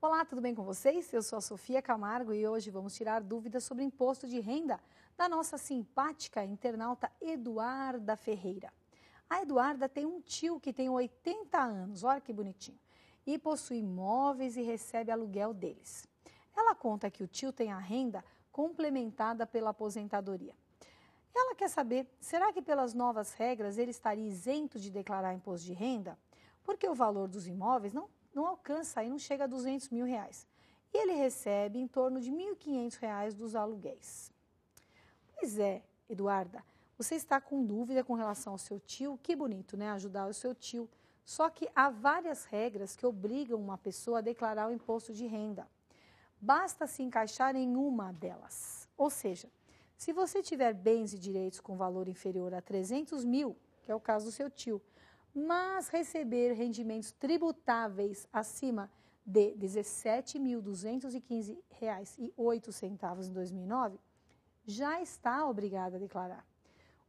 Olá, tudo bem com vocês? Eu sou a Sofia Camargo e hoje vamos tirar dúvidas sobre imposto de renda da nossa simpática internauta Eduarda Ferreira. A Eduarda tem um tio que tem 80 anos, olha que bonitinho, e possui imóveis e recebe aluguel deles. Ela conta que o tio tem a renda complementada pela aposentadoria. Ela quer saber, será que pelas novas regras ele estaria isento de declarar imposto de renda? Porque o valor dos imóveis não não alcança aí, não chega a 200 mil reais. E ele recebe em torno de 1.500 reais dos aluguéis. Pois é, Eduarda, você está com dúvida com relação ao seu tio? Que bonito, né? Ajudar o seu tio. Só que há várias regras que obrigam uma pessoa a declarar o imposto de renda. Basta se encaixar em uma delas. Ou seja, se você tiver bens e direitos com valor inferior a 300 mil, que é o caso do seu tio, mas receber rendimentos tributáveis acima de R$ 17.215,08 em 2009, já está obrigada a declarar.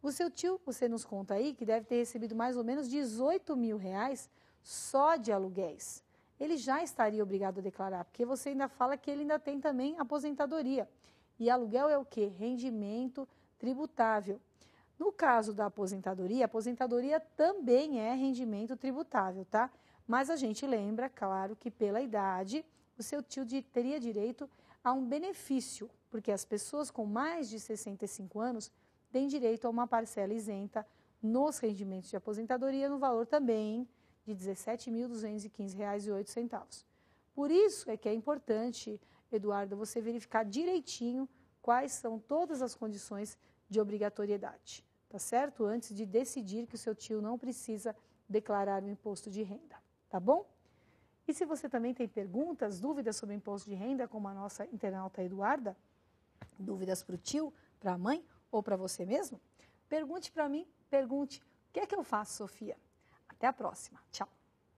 O seu tio, você nos conta aí, que deve ter recebido mais ou menos 18 mil reais só de aluguéis. Ele já estaria obrigado a declarar, porque você ainda fala que ele ainda tem também aposentadoria. E aluguel é o quê? Rendimento tributável. No caso da aposentadoria, a aposentadoria também é rendimento tributável, tá? Mas a gente lembra, claro, que pela idade, o seu tio teria direito a um benefício, porque as pessoas com mais de 65 anos têm direito a uma parcela isenta nos rendimentos de aposentadoria no valor também de R$ 17.215,08. Por isso é que é importante, Eduardo, você verificar direitinho quais são todas as condições de obrigatoriedade tá certo? Antes de decidir que o seu tio não precisa declarar o imposto de renda, tá bom? E se você também tem perguntas, dúvidas sobre o imposto de renda, como a nossa internauta Eduarda, dúvidas para o tio, para a mãe ou para você mesmo, pergunte para mim, pergunte o que é que eu faço, Sofia. Até a próxima. Tchau.